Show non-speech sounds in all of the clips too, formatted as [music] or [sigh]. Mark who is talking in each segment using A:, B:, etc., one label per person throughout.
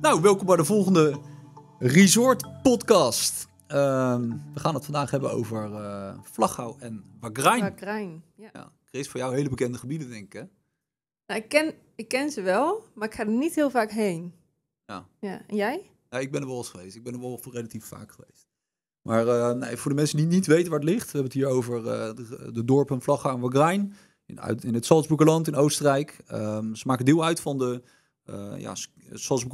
A: Nou, welkom bij de volgende Resort Podcast. Ehm, we gaan het vandaag hebben over uh, en Wagrain. Wagrain,
B: ja. ja.
A: voor jou hele bekende gebieden, denk ik, hè?
B: Nou, ik, ken, ik ken ze wel, maar ik ga er niet heel vaak heen. Ja. ja. En jij?
A: ik ben er wel eens geweest. Ik ben er wel relatief vaak geweest. Maar eh, voor de mensen die niet weten waar het ligt, we hebben het hier over eh, de, de, dorpen Vlaghouw en Wagrain In, in het Salzburgerland in Oostenrijk. Um, ze maken deel uit van de uh, ja, zoals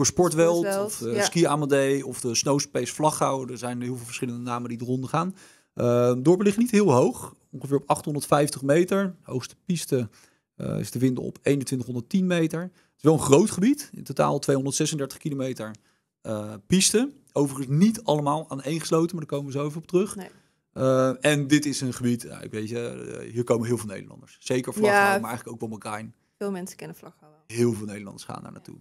A: of eh, Ski Amadee of de Snowspace vlaghouden, Er zijn heel veel verschillende namen die eronder gaan. Uh, eh, Dorp ligt niet heel hoog, ongeveer op 850 meter. De hoogste piste is te vinden op 2110 meter. Het is wel een groot gebied, in totaal 236 kilometer piste. Overigens niet allemaal gesloten, maar daar komen we zo even op terug. Nee. en dit is een gebied, ik weet je, hier komen heel veel Nederlanders. Zeker Vlaghouden, maar eigenlijk ook Bommelkain.
B: Veel mensen kennen Vlaghouden.
A: Heel veel Nederlanders gaan daar naartoe.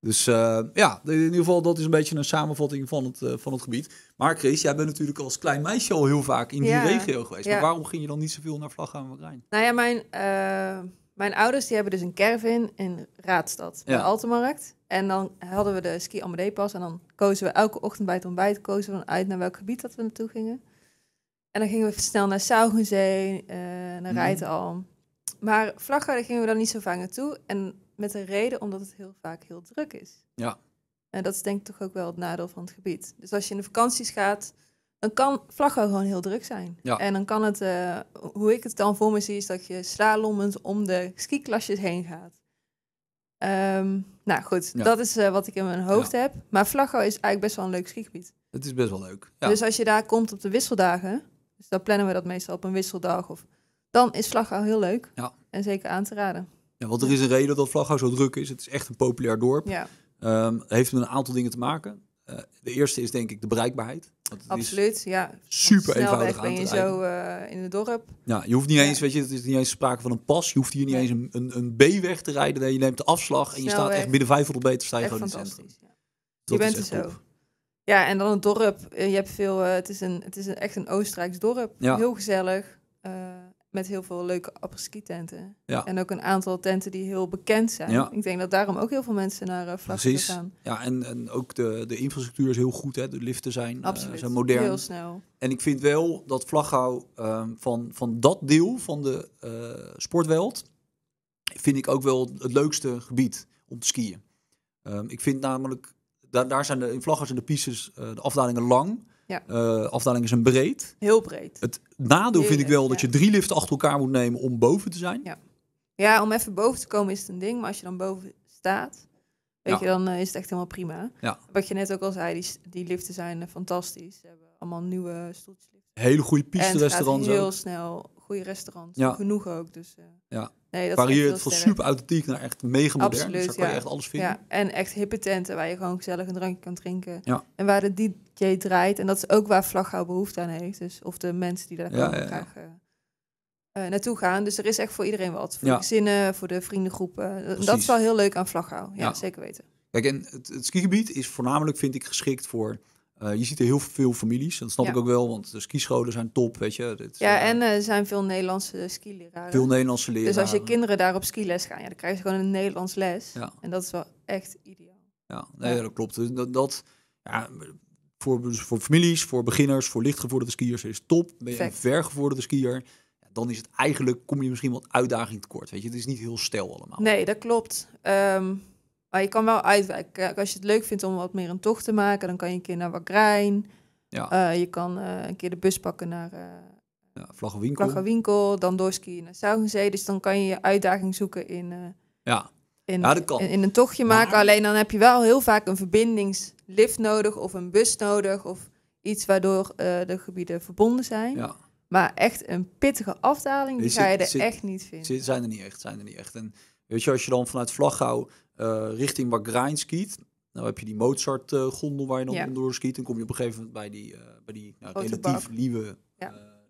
A: Dus eh, ja, in ieder geval, dat is een beetje een samenvatting van het, eh, van het gebied. Maar Chris, jij bent natuurlijk als klein meisje al heel vaak in die regio geweest. Maar waarom ging je dan niet zoveel naar Vlaggen aan de Rijn?
B: Nou ja, mijn, eh, mijn ouders die hebben dus een caravan in Raadstad, bij ja. En dan hadden we de Ski Amadee pas. En dan kozen we elke ochtend bij het ontbijt kozen we uit naar welk gebied dat we naartoe gingen. En dan gingen we snel naar Saugenzee, naar mhm. Rijtalm. Maar Vlaggen gingen we dan niet zo vaak naartoe. En met een reden omdat het heel vaak heel druk is. Ja. En dat is denk ik toch ook wel het nadeel van het gebied. Dus als je in de vakanties gaat, dan kan Vlaggo gewoon heel druk zijn. Ja. En dan kan het, eh, hoe ik het dan voor me zie, is dat je slalommend om de skiklasjes heen gaat. Ehm, nou goed, dat is eh, wat ik in mijn hoofd heb. Maar Vlaggo is eigenlijk best wel een leuk skigebied.
A: Het is best wel leuk. Dus
B: als je daar komt op de wisseldagen, dus dan plannen we dat meestal op een wisseldag, of, dan is Vlaggo heel leuk. Ja. En zeker aan te raden.
A: Ja, want er is een reden dat Vlaghuis zo druk is. Het is echt een populair dorp. Ja. Ehm, heeft met een aantal dingen te maken. Eh, de eerste is denk ik de bereikbaarheid.
B: Want het Absoluut, ja. Super eenvoudig aan ben je zo eh, in het dorp.
A: Ja, je hoeft niet eens, weet je, het is niet eens sprake van een pas. Je hoeft hier niet eens een, een, een B-weg te rijden. Nee, je neemt de afslag en je staat echt binnen 500 meter sta je gewoon in het
B: Ja. Je bent er zo. Ja, en dan het dorp. Eh, je hebt veel, het is, een, het is een, echt een Oostenrijks dorp. Heel gezellig met heel veel leuke apres tenten. En ook een aantal tenten die heel bekend zijn. Ik denk dat daarom ook heel veel mensen naar uh, Precies. gaan.
A: Ja, en, en ook de, de infrastructuur is heel goed. Hè. De liften zijn, eh, Absoluut. zijn modern. Heel snel. En ik vind wel dat Vlaghouw ehm, van, van dat deel van de uh, eh, sportweld... vind ik ook wel het leukste gebied om te skiën. Ehm, ik vind namelijk, daar, daar zijn de, in en zijn de pistes, de afdalingen lang... Ja. Uh, is een breed.
B: Heel breed.
A: Het nadeel vind ik wel dat je drie liften achter elkaar moet nemen om boven te
B: zijn. Ja. ja, om even boven te komen is het een ding. Maar als je dan boven staat, weet je, dan eh, is het echt helemaal prima. Wat je net ook al zei, die, die liften zijn eh, fantastisch. Ze hebben allemaal nieuwe stoeltjes. Hele goede piste restaurants. Heel snel goede restaurants. Ja. Genoeg ook. Dus, uh, ja. Nee, Varieert van super authentiek
A: naar echt mega modern. Dus Absoluut, daar je echt alles vinden. Ja.
B: En echt hippe tenten waar je gewoon gezellig een drankje kan drinken. Ja. En waar de DJ draait. En dat is ook waar Vlaggouw behoefte aan heeft. Dus, of de mensen die daar komen graag eh, eh, naartoe gaan. Dus er is echt voor iedereen wat. Voor de gezinnen, voor de vriendengroepen. Dat is wel heel leuk aan Vlaggouw. Ja, zeker weten.
A: Kijk, en het, het skigebied is voornamelijk, vind ik, geschikt voor eh, je ziet er heel veel families. Dat snap ik ook wel, want de skischolen zijn top, weet je. Dit,
B: ja, eh, en er eh, zijn veel Nederlandse skileraren. Veel
A: Nederlandse leraren. Dus als je
B: kinderen daar op skiles gaan, ja, dan krijgen ze gewoon een Nederlands les. En dat is wel echt ideaal.
A: Ja, nee, ja. dat klopt. Dus dat, dat ja, voor, dus voor families, voor beginners, voor lichtgevorderde skiers is top. Ben je een vergevorderde skier, dan is het eigenlijk, kom je misschien wat uitdaging tekort. Weet je, het is niet heel stel allemaal.
B: Nee, dat klopt. Ehm, maar je kan wel uitwijken. Als je het leuk vindt om wat meer een tocht te maken, dan kan je een keer naar Wagrijn. Ja. Eh, je kan eh, een keer de bus pakken naar eh,
A: ja, Vlaggenwinkel.
B: Vlaggenwinkel, dan doorskiën naar Zuigenzee. Dus dan kan je je uitdaging zoeken in, ja. in, in, een tochtje maken. Alleen dan heb je wel heel vaak een verbindingslift nodig of een bus nodig of iets waardoor de gebieden verbonden zijn. Ja. Maar echt een pittige afdaling, die, ga je er echt niet vinden. Ze
A: zijn er niet echt, zijn er niet echt. En Weet je, als je dan vanuit Vlaghouw eh, richting Bagrain skiet, nou heb je die Mozart-gondel eh, waar je dan ja. schiet. skiet. Dan kom je op een gegeven moment bij die, eh, bij die nou, relatief nieuwe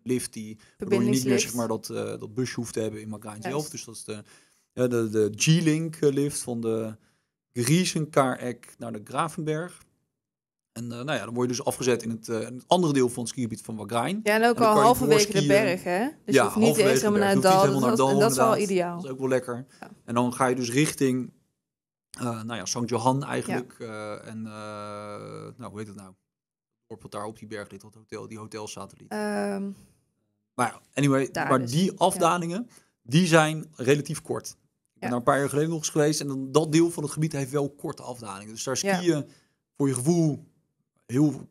A: lift, die, waardoor je niet meer zeg maar, dat, dat busje hoeft te hebben in Bagrain zelf. Dus dat is de, de, de G-Link lift van de Griezenkaar Ek naar de Gravenberg. En eh, nou ja, dan word je dus afgezet in het, uh, andere deel van het skigebied van Wagrain. Ja, en ook en al halverwege de berg, hè? Dus ja, je hoeft niet helemaal naar het dal. Dat, naar dal, dat is wel ideaal. Dat is ook wel lekker. En dan ga je dus richting, uh, nou ja, St. Johan eigenlijk. en, nou, hoe heet het nou? Dorp daar op die berg ligt, dat hotel, die hotels zaten um,
B: ehm,
A: maar anyway, maar dus. die afdalingen, die zijn relatief kort. Ik ben daar een paar jaar geleden nog eens geweest. En dan, dat deel van het gebied heeft wel korte afdalingen. Dus daar je voor je gevoel heel,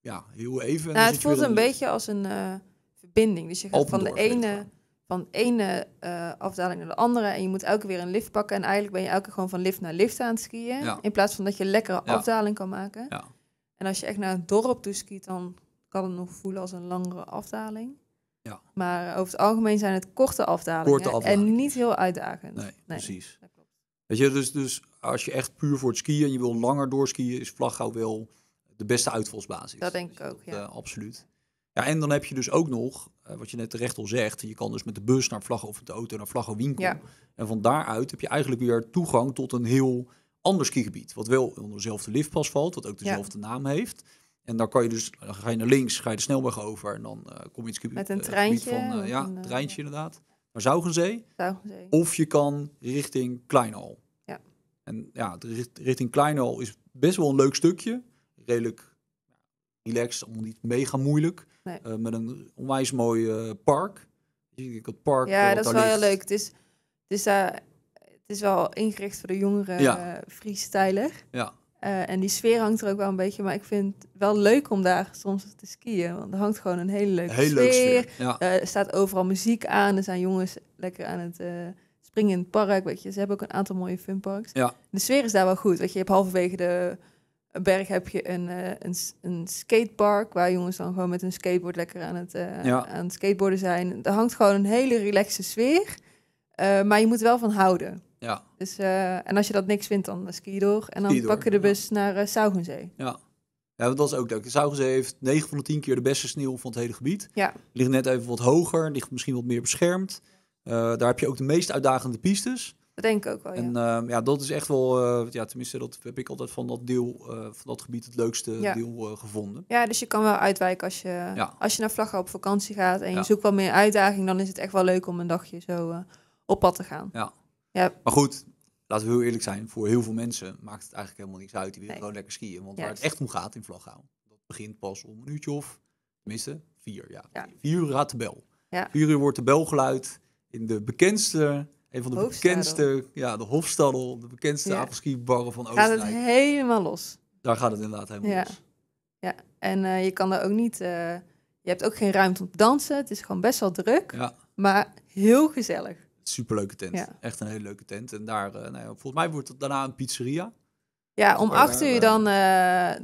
A: ja, heel even. Nou, het voelt een beetje
B: als een eh, verbinding. Dus je gaat van de ene, van eh, ene afdaling naar de andere. En je moet elke keer weer een lift pakken. En eigenlijk ben je elke keer gewoon van lift naar lift aan het skiën. In plaats van dat je een lekkere afdaling kan maken. Ja. En als je echt naar het dorp toe skiet, dan kan het nog voelen als een langere afdaling. Ja. Maar over het algemeen zijn het korte afdalingen. En niet heel uitdagend. Nee, precies.
A: Dat klopt. Weet je, dus, dus als je echt puur voor het skiën en je wil langer doorskiën, is vlaggouw wel de beste uitvalsbasis. Dat denk ik dus ook, ja. ja. Eh, absoluut. Ja, en dan heb je dus ook nog, eh, wat je net terecht al zegt, je kan dus met de bus naar Vlaggen of met de auto naar Vlaggenwinkel. Ja. En van daaruit heb je eigenlijk weer toegang tot een heel ander skigebied. Wat wel onder dezelfde liftpas valt, wat ook dezelfde naam heeft. En dan kan je dus, ga je naar links, ga je de snelweg over en dan eh, kom je het skigebied. Met een treintje. ja, een treintje inderdaad. Naar Zougenzee. Of je kan richting Kleinal. Ja. En ja, richting Kleinal is best wel een leuk stukje redelijk relaxed, allemaal niet mega moeilijk. Eh, met een onwijs mooi eh, park. Ik het park ja, eh, dat is wel heel leuk.
B: Het is, het, is, uh, het is wel ingericht voor de jongeren ja. freestyler. Ja. en die sfeer hangt er ook wel een beetje. Maar ik vind het wel leuk om daar soms te skiën. Want er hangt gewoon een hele leuke sfeer. sfeer. Ja. er staat overal muziek aan. Er zijn jongens lekker aan het springen in het park. Weet je. Ze hebben ook een aantal mooie funparks. Ja. De sfeer is daar wel goed. Weet je. je hebt halverwege de berg heb je een, eh, een, een, skatepark waar jongens dan gewoon met een skateboard lekker aan het, eh, aan het skateboarden zijn. Er hangt gewoon een hele relaxe sfeer, eh, maar je moet wel van houden. Ja. Dus, en als je dat niks vindt, dan ski je door en dan pak je de bus naar Saugenzee.
A: Ja. Ja, dat is ook leuk. Saugenzee heeft 9 van de 10 keer de beste sneeuw van het hele gebied. Ja. Ligt net even wat hoger, ligt misschien wat meer beschermd. daar heb je ook de meest uitdagende pistes.
B: Dat denk ik ook wel. Ja. En
A: ehm, ja, dat is echt wel, eh, ja, tenminste, dat heb ik altijd van dat deel, eh, van dat gebied, het leukste deel eh, gevonden.
B: Ja, dus je kan wel uitwijken als je, als je naar Vlaggen op vakantie gaat en je zoekt wat meer uitdaging, dan is het echt wel leuk om een dagje zo op pad te gaan. Ja. ja.
A: Maar goed, laten we heel eerlijk zijn, voor heel veel mensen maakt het eigenlijk helemaal niks uit. Die willen gewoon lekker skiën. Want yes. waar het echt om gaat in Vlaggenhout, dat begint pas om een uurtje of, tenminste, vier. Ja. Vier uur raadt de bel. Ja. Vier uur wordt de bel geluid in de bekendste een van de bekendste, ja, de Hofstadel, de bekendste ja. van Oostenrijk. Gaat het
B: helemaal los.
A: Daar gaat het inderdaad helemaal ja. los.
B: Ja, en eh, je kan daar ook niet, eh, je hebt ook geen ruimte om te dansen. Het is gewoon best wel druk, ja. maar heel gezellig.
A: Superleuke tent, ja. echt een hele leuke tent. En daar, eh, nou volgens mij wordt het daarna een pizzeria.
B: Ja, om acht uur dan,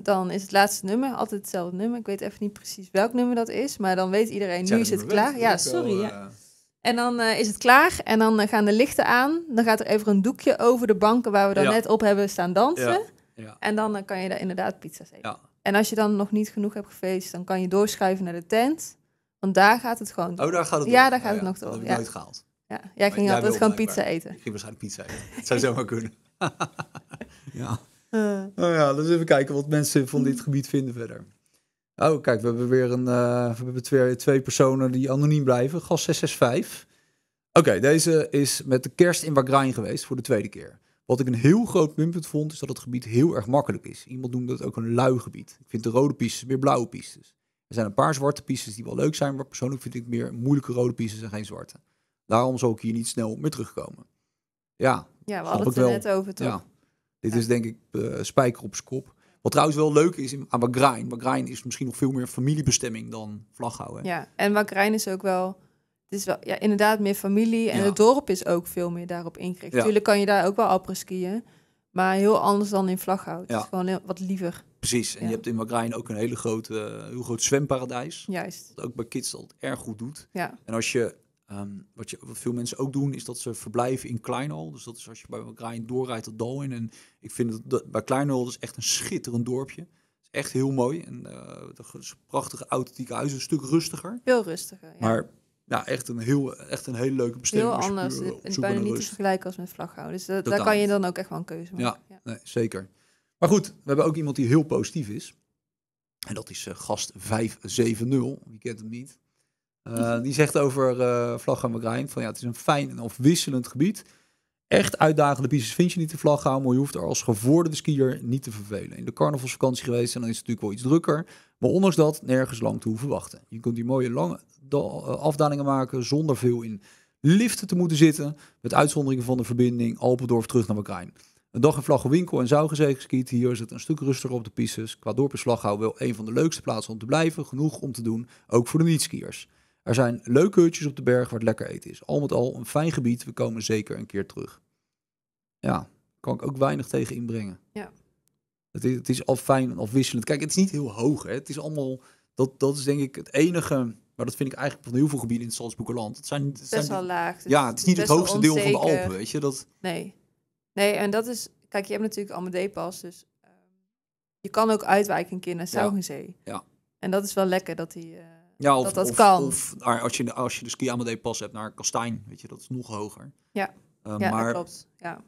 B: dan is het laatste nummer altijd hetzelfde nummer. Ik weet even niet precies welk nummer dat is, maar dan weet iedereen, nu is het klaar. ja, sorry. En dan eh, is het klaar en dan eh, gaan de lichten aan. Dan gaat er even een doekje over de banken waar we dan net op hebben staan dansen. Ja. En dan eh, kan je daar inderdaad pizza's eten. En als je dan nog niet genoeg hebt gefeest, dan kan je doorschuiven naar de tent. Want daar gaat het gewoon Oh, daar gaat het door. Ja, daar gaat oh het nog door. Dat heb ik nooit gehaald. Ja, jij ging altijd gewoon pizza eten. Ik
A: ging waarschijnlijk pizza eten. Het [laughs] zou zomaar kunnen. [laughs] ja. Nou ja, dus even kijken wat mensen van dit gebied vinden verder. Oh, kijk, we hebben weer, een, eh, we hebben twee, twee personen die anoniem blijven. Gas 665. Oké, deze is met de kerst in Wagrain geweest voor de tweede keer. Wat ik een heel groot punt vond, is dat het gebied heel erg makkelijk is. Iemand noemde het ook een lui gebied. Ik vind de rode pistes meer blauwe pistes. Er zijn een paar zwarte pistes die wel leuk zijn, maar persoonlijk vind ik meer moeilijke rode pistes en geen zwarte. Daarom zal ik hier niet snel meer terugkomen. Ja, ja we hadden het er net over, toch? Ja. Dit is denk ik uh, spijker op zijn kop. Wat trouwens wel leuk is in Wagrain. Wagrain is misschien nog veel meer familiebestemming dan Vlaghouden.
B: Ja, en Wagrain is ook wel... Het is wel ja, inderdaad meer familie. En het dorp is ook veel meer daarop ingericht. Natuurlijk kan je daar ook wel après skiën. Maar heel anders dan in Vlaghout. Het ja. is gewoon heel, wat liever.
A: Precies. En je hebt in Wagrain ook een hele grote, eh, heel groot zwemparadijs. Juist. Dat ook bij kids dat erg goed doet. Ja. En als je Ehm, wat, veel mensen ook doen, is dat ze verblijven in Kleinol. Dus dat is als je bij Rijn doorrijdt tot Dal in. En ik vind dat, bij Kleinol is echt een schitterend dorpje. Het is echt heel mooi. En eh, de een prachtige authentieke huizen, een stuk rustiger. Veel rustiger, ja. Maar ja, echt een, heel, echt een hele leuke bestemming. Heel anders. Puur, het eh, bijna niet te
B: vergelijken als met vlaghouden. Dus eh, daar kan je dan ook echt wel een keuze maken. Ja,
A: ja. Nee, zeker. Maar goed, we hebben ook iemand die heel positief is. En dat is gast 570. Wie kent hem niet? Eh, die zegt over uh, en van ja, het is een fijn en afwisselend gebied. Echt uitdagende pistes vind je niet te vlaggen, maar je hoeft er als gevorderde skier niet te vervelen. In de carnavalsvakantie geweest en dan is het natuurlijk wel iets drukker, maar ondanks dat nergens lang te hoeven wachten. Je kunt die mooie lange eh, afdalingen maken zonder veel in liften te moeten zitten, met uitzondering van de verbinding Alpendorf terug naar Magrijn. Een dag in Vlaggenwinkel en Zougezegen skiet. Hier is het een stuk rustiger op de pistes. Qua dorp is wel een van de leukste plaatsen om te blijven. Genoeg om te doen, ook voor de niet-skiers. Er zijn leuke hutjes op de berg waar het lekker eten is. Al met al een fijn gebied. We komen zeker een keer terug. Ja, kan ik ook weinig tegen inbrengen. Ja. Het is, het is al fijn en afwisselend. Kijk, het is niet heel hoog. Hè? Het is allemaal. Dat, dat is denk ik het enige. Maar dat vind ik eigenlijk van heel veel gebieden in het Het zijn, het best wel laag. ja, het is niet het hoogste deel van de Alpen, weet je. Dat...
B: Nee. Nee, en dat is... Kijk, je hebt natuurlijk Amadee-pas, dus... Ehm, je kan ook uitwijken een keer naar Ja. En dat is wel lekker, dat die... Eh, ja, of, dat of, kan.
A: als je, als je de ski AMD pas hebt naar Kastijn, weet je, dat is nog hoger.
B: Ja, uh, ja dat klopt. Ja.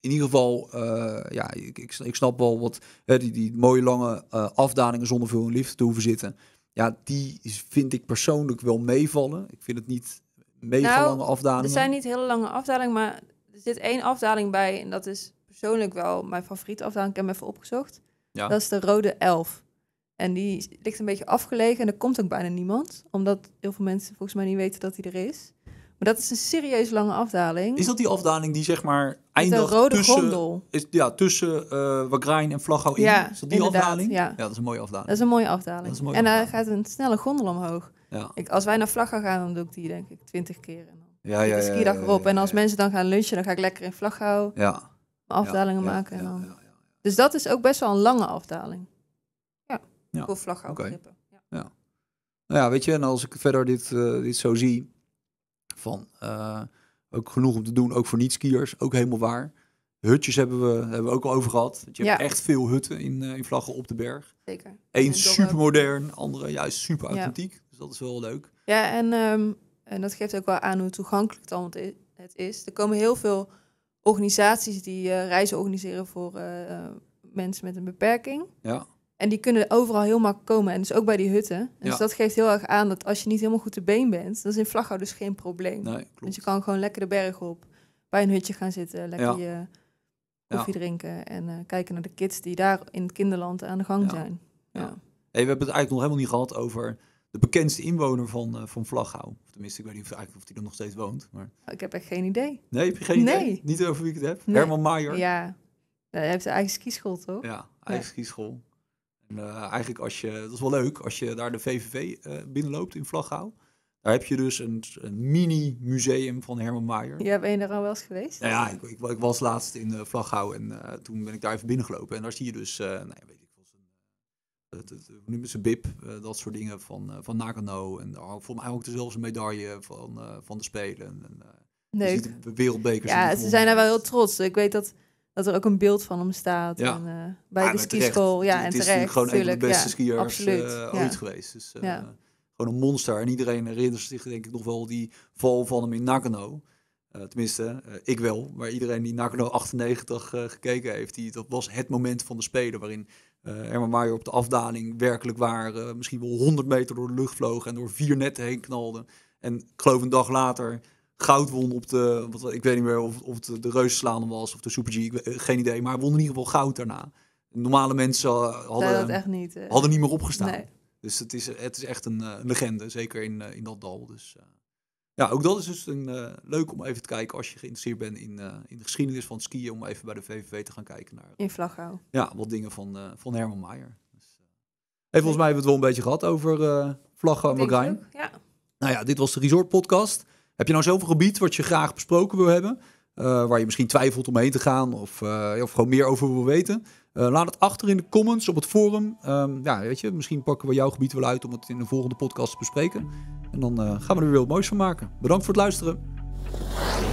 A: In ieder geval, eh, ja, ik, ik, snap wel wat hè, die, die mooie lange eh, afdalingen zonder veel en liefde te hoeven zitten. Ja, die vind ik persoonlijk wel meevallen. Ik vind het niet mega nou, lange afdalingen. Er zijn
B: niet hele lange afdalingen, maar er zit één afdaling bij. En dat is persoonlijk wel mijn favoriete afdaling. Ik heb hem even opgezocht. Ja. Dat is de Rode Elf. En die ligt een beetje afgelegen en er komt ook bijna niemand. Omdat heel veel mensen volgens mij niet weten dat hij er is. Maar dat is een serieus lange afdaling. Is dat
A: die afdaling die zeg maar eindigt rode tussen, gondel. ja, tussen uh, Wagrain en Vlaggo Ja, is dat die afdaling? Ja. dat is een mooie afdaling. Dat is een mooie afdaling. en dan gaat
B: een snelle gondel omhoog. Ik, als wij naar Vlaggo gaan, dan doe ik die denk ik twintig keer. En dan
A: ja, ja, ja, dag erop. En
B: als mensen dan gaan lunchen, dan ga ik lekker in ja. afdalingen maken. En dan. Dus dat is ook best wel een lange afdaling vlaggen ook okay.
A: Ja. ja. Nou ja, weet je, en als ik verder dit, eh, dit zo zie, van eh, ook genoeg om te doen, ook voor niet-skiers, ook helemaal waar. Hutjes hebben we, hebben we ook al over gehad. Je hebt echt veel hutten in, eh, in Vlaggen op de berg. Zeker. Eén supermodern, andere juist super authentiek. Dus dat is wel leuk.
B: Ja, en, ehm, en dat geeft ook wel aan hoe toegankelijk het allemaal het is. Er komen heel veel organisaties die reizen organiseren voor mensen met een beperking. Ja. En die kunnen overal heel makkelijk komen. En dus ook bij die hutten. Dus ja. Dus dat geeft heel erg aan dat als je niet helemaal goed te been bent, dan is in Vlagau dus geen probleem. Nee, klopt. Dus je kan gewoon lekker de berg op, bij een hutje gaan zitten, lekker je koffie drinken en eh, kijken naar de kids die daar in het kinderland aan de gang zijn.
A: Ja. Hey, we hebben het eigenlijk nog helemaal niet gehad over de bekendste inwoner van, uh, van Tenminste, ik weet niet of, hij er nog steeds woont. Maar...
B: Oh, ik heb echt geen idee. Nee, heb je geen idee?
A: Niet over wie ik het heb? Herman Maier?
B: Ja. Hij heeft zijn eigen skischool, toch? Ja, eigen
A: skischool. Uh, eigenlijk als je, dat is wel leuk, als je daar de VVV eh, binnenloopt in Vlaghouw. Daar heb je dus een, mini-museum van Herman Maier. Je ben
B: je er al wel eens geweest? Nou ja, ik,
A: ik, was laatst in uh, en toen ben ik daar even binnengelopen. En daar zie je dus, nee, nou weet ik veel, nu met zijn bib, dat soort dingen van, van Nagano. En volgens mij ook dezelfde medaille van, van de Spelen. En, De wereldbekers. Ja, ze zijn daar wel heel
B: trots. Ik weet dat dat er ook een beeld van hem staat. En, bij de skischool. Ja, en eh, ah, het is terecht. gewoon een van de beste eh, ja, ooit geweest. Dus, eh,
A: Gewoon een monster. En iedereen herinnert zich denk ik nog wel die val van hem in Nakano. tenminste, ik wel. Maar iedereen die Nakano 98 gekeken heeft, die, dat was het moment van de Spelen waarin uh, waar Maier op de afdaling werkelijk waar misschien wel 100 meter door de lucht vloog en door vier netten heen knalde. En ik geloof een dag later goud won op de, wat, ik weet niet meer of, of het de Reusslaan was of de Super G, eh, geen idee. Maar won in ieder geval goud daarna. Normale mensen eh, hadden, echt niet, eh. hadden niet meer opgestaan. Dus het is, het is echt een, legende, zeker in, in dat dal. Dus ja, ook dat is dus een, leuk om even te kijken als je geïnteresseerd bent in, in de geschiedenis van skiën. Om even bij de VVV te gaan kijken naar. In Ja, wat dingen van, van Herman Maier. Dus, volgens mij hebben we het wel een beetje gehad over Vlagouw en Marijn. Ja. Nou ja, dit was de Resort Podcast. Heb je nou zelf een gebied wat je graag besproken wil hebben? Eh, waar je misschien twijfelt om heen te gaan of, eh, of gewoon meer over wil weten. Eh, laat het achter in de comments op het forum. Ehm, ja, weet je, misschien pakken we jouw gebied wel uit om het in de volgende podcast te bespreken. En dan gaan we er weer wat moois van maken. Bedankt voor het luisteren.